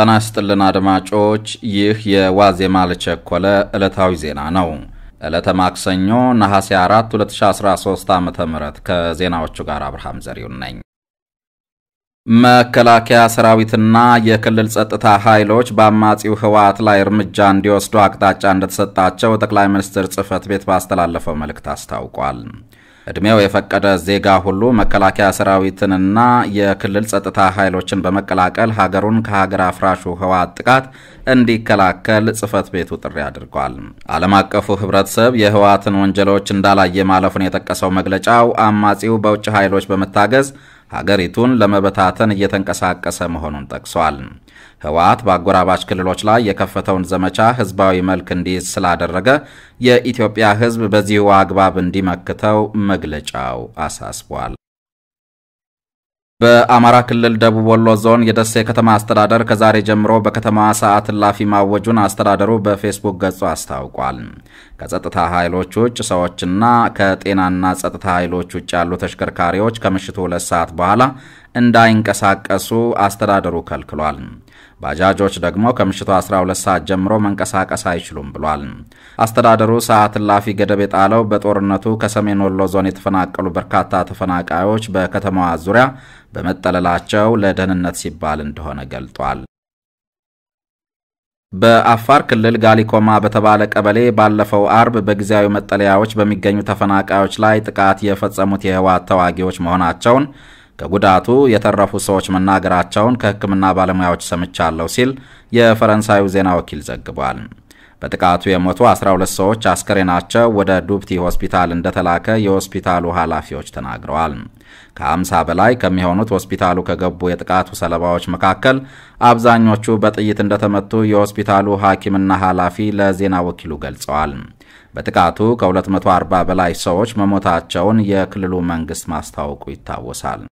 ጤና ይስጥልን አድማጮች፣ ይህ የዋዜማ ለቸኮለ ዕለታዊ ዜና ነው። ዕለተ ማክሰኞ ነሐሴ 4 2013 ዓ ም ከዜናዎቹ ጋር አብርሃም ዘሪሁን ነኝ። መከላከያ ሰራዊትና የክልል ጸጥታ ኃይሎች በአማጺው ህወሓት ላይ እርምጃ እንዲወስዱ አቅጣጫ እንደተሰጣቸው ጠቅላይ ሚኒስትር ጽህፈት ቤት ባስተላለፈው መልእክት አስታውቋል። እድሜው የፈቀደ ዜጋ ሁሉ መከላከያ ሰራዊትንና የክልል ጸጥታ ኃይሎችን በመቀላቀል ሀገሩን ከሀገር አፍራሹ ህወሓት ጥቃት እንዲከላከል ጽህፈት ቤቱ ጥሪ አድርጓል። ዓለም አቀፉ ህብረተሰብ የህወሓትን ወንጀሎች እንዳላየ ማለፉን የጠቀሰው መግለጫው አማጺው በውጭ ኃይሎች በመታገዝ ሀገሪቱን ለመበታተን እየተንቀሳቀሰ መሆኑን ጠቅሷል። ህወሓት በአጎራባች ክልሎች ላይ የከፈተውን ዘመቻ ህዝባዊ መልክ እንዲይዝ ስላደረገ የኢትዮጵያ ህዝብ በዚሁ አግባብ እንዲመክተው መግለጫው አሳስቧል። በአማራ ክልል ደቡብ ወሎ ዞን የደሴ ከተማ አስተዳደር ከዛሬ ጀምሮ በከተማዋ ሰዓት እላፊ ማወጁን አስተዳደሩ በፌስቡክ ገጹ አስታውቋል። ከጸጥታ ኃይሎች ውጭ ሰዎችና ከጤናና ጸጥታ ኃይሎች ውጭ ያሉ ተሽከርካሪዎች ከምሽቱ ሁለት ሰዓት በኋላ እንዳይንቀሳቀሱ አስተዳደሩ ከልክሏል። ባጃጆች ደግሞ ከምሽቱ 12 ሰዓት ጀምሮ መንቀሳቀስ አይችሉም ብሏል። አስተዳደሩ ሰዓት እላፊ ገደብ የጣለው በጦርነቱ ከሰሜን ወሎ ዞን የተፈናቀሉ በርካታ ተፈናቃዮች በከተማዋ ዙሪያ በመጠለላቸው ለደህንነት ሲባል እንደሆነ ገልጧል። በአፋር ክልል ጋሊኮማ በተባለ ቀበሌ ባለፈው አርብ በጊዜያዊ መጠለያዎች በሚገኙ ተፈናቃዮች ላይ ጥቃት የፈጸሙት የህወሓት ተዋጊዎች መሆናቸውን ከጉዳቱ የተረፉ ሰዎች መናገራቸውን ከሕክምና ባለሙያዎች ሰምቻለሁ ሲል የፈረንሳዩ ዜና ወኪል ዘግቧል። በጥቃቱ የሞቱ 12 ሰዎች አስከሬናቸው ወደ ዱብቲ ሆስፒታል እንደተላከ የሆስፒታሉ ኃላፊዎች ተናግረዋል። ከ50 በላይ ከሚሆኑት ሆስፒታሉ ከገቡ የጥቃቱ ሰለባዎች መካከል አብዛኞቹ በጥይት እንደተመቱ የሆስፒታሉ ሐኪምና ኃላፊ ለዜና ወኪሉ ገልጸዋል። በጥቃቱ ከ240 በላይ ሰዎች መሞታቸውን የክልሉ መንግሥት ማስታወቁ ይታወሳል።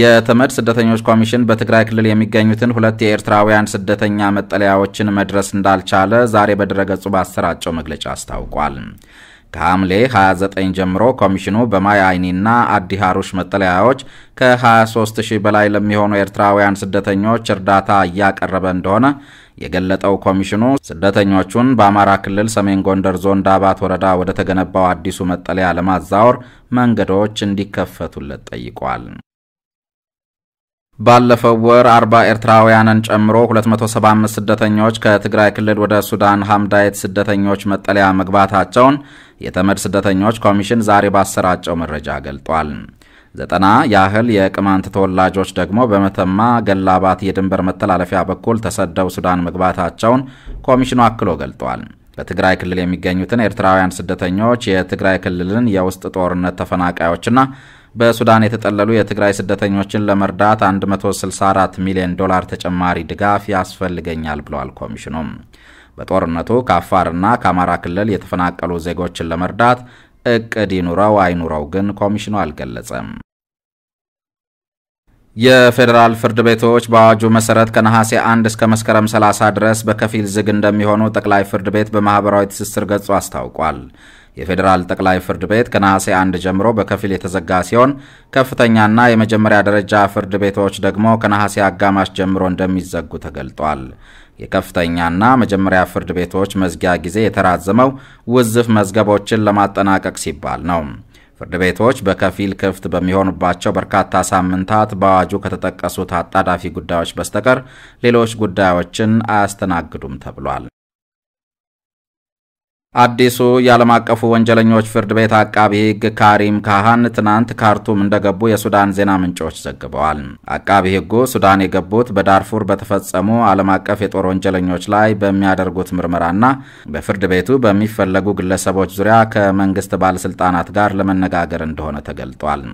የተመድ ስደተኞች ኮሚሽን በትግራይ ክልል የሚገኙትን ሁለት የኤርትራውያን ስደተኛ መጠለያዎችን መድረስ እንዳልቻለ ዛሬ በድረገጹ ባሰራጨው መግለጫ አስታውቋል። ከሐምሌ 29 ጀምሮ ኮሚሽኑ በማይ አይኒና አዲ ሃሩሽ መጠለያዎች ከ23000 በላይ ለሚሆኑ ኤርትራውያን ስደተኞች እርዳታ እያቀረበ እንደሆነ የገለጠው ኮሚሽኑ ስደተኞቹን በአማራ ክልል ሰሜን ጎንደር ዞን ዳባት ወረዳ ወደ ተገነባው አዲሱ መጠለያ ለማዛወር መንገዶች እንዲከፈቱለት ጠይቋል። ባለፈው ወር አርባ ኤርትራውያንን ጨምሮ 275 ስደተኞች ከትግራይ ክልል ወደ ሱዳን ሐምዳይት ስደተኞች መጠለያ መግባታቸውን የተመድ ስደተኞች ኮሚሽን ዛሬ ባሰራጨው መረጃ ገልጧል። ዘጠና ያህል የቅማንት ተወላጆች ደግሞ በመተማ ገላባት የድንበር መተላለፊያ በኩል ተሰደው ሱዳን መግባታቸውን ኮሚሽኑ አክሎ ገልጧል። በትግራይ ክልል የሚገኙትን ኤርትራውያን ስደተኞች የትግራይ ክልልን የውስጥ ጦርነት ተፈናቃዮችና በሱዳን የተጠለሉ የትግራይ ስደተኞችን ለመርዳት 164 ሚሊዮን ዶላር ተጨማሪ ድጋፍ ያስፈልገኛል ብለዋል ኮሚሽኑም። በጦርነቱ ከአፋርና ከአማራ ክልል የተፈናቀሉ ዜጎችን ለመርዳት እቅድ ይኑረው አይኑረው ግን ኮሚሽኑ አልገለጸም። የፌዴራል ፍርድ ቤቶች በአዋጁ መሰረት ከነሐሴ 1 እስከ መስከረም 30 ድረስ በከፊል ዝግ እንደሚሆኑ ጠቅላይ ፍርድ ቤት በማኅበራዊ ትስስር ገጹ አስታውቋል። የፌዴራል ጠቅላይ ፍርድ ቤት ከነሐሴ 1 ጀምሮ በከፊል የተዘጋ ሲሆን ከፍተኛና የመጀመሪያ ደረጃ ፍርድ ቤቶች ደግሞ ከነሐሴ አጋማሽ ጀምሮ እንደሚዘጉ ተገልጧል። የከፍተኛና መጀመሪያ ፍርድ ቤቶች መዝጊያ ጊዜ የተራዘመው ውዝፍ መዝገቦችን ለማጠናቀቅ ሲባል ነው። ፍርድ ቤቶች በከፊል ክፍት በሚሆኑባቸው በርካታ ሳምንታት በአዋጁ ከተጠቀሱት አጣዳፊ ጉዳዮች በስተቀር ሌሎች ጉዳዮችን አያስተናግዱም ተብሏል። አዲሱ የዓለም አቀፉ ወንጀለኞች ፍርድ ቤት አቃቢ ሕግ ካሪም ካሃን ትናንት ካርቱም እንደገቡ የሱዳን ዜና ምንጮች ዘግበዋል። አቃቢ ሕጉ ሱዳን የገቡት በዳርፉር በተፈጸሙ ዓለም አቀፍ የጦር ወንጀለኞች ላይ በሚያደርጉት ምርመራና በፍርድ ቤቱ በሚፈለጉ ግለሰቦች ዙሪያ ከመንግስት ባለሥልጣናት ጋር ለመነጋገር እንደሆነ ተገልጧል።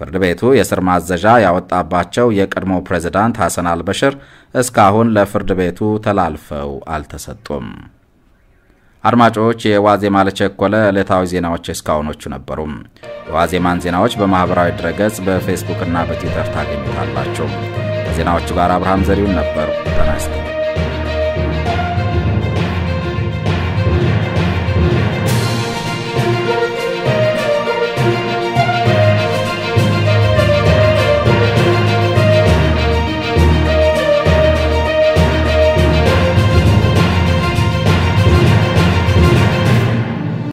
ፍርድ ቤቱ የስር ማዘዣ ያወጣባቸው የቀድሞ ፕሬዝዳንት ሐሰን አልበሽር እስካሁን ለፍርድ ቤቱ ተላልፈው አልተሰጡም። አድማጮች፣ የዋዜማ ለቸኮለ ዕለታዊ ዜናዎች እስካሁኖቹ ነበሩ። የዋዜማን ዜናዎች በማኅበራዊ ድረገጽ በፌስቡክና በትዊተር ታገኙታላቸው። ከዜናዎቹ ጋር አብርሃም ዘሪሁን ነበር ተናስተ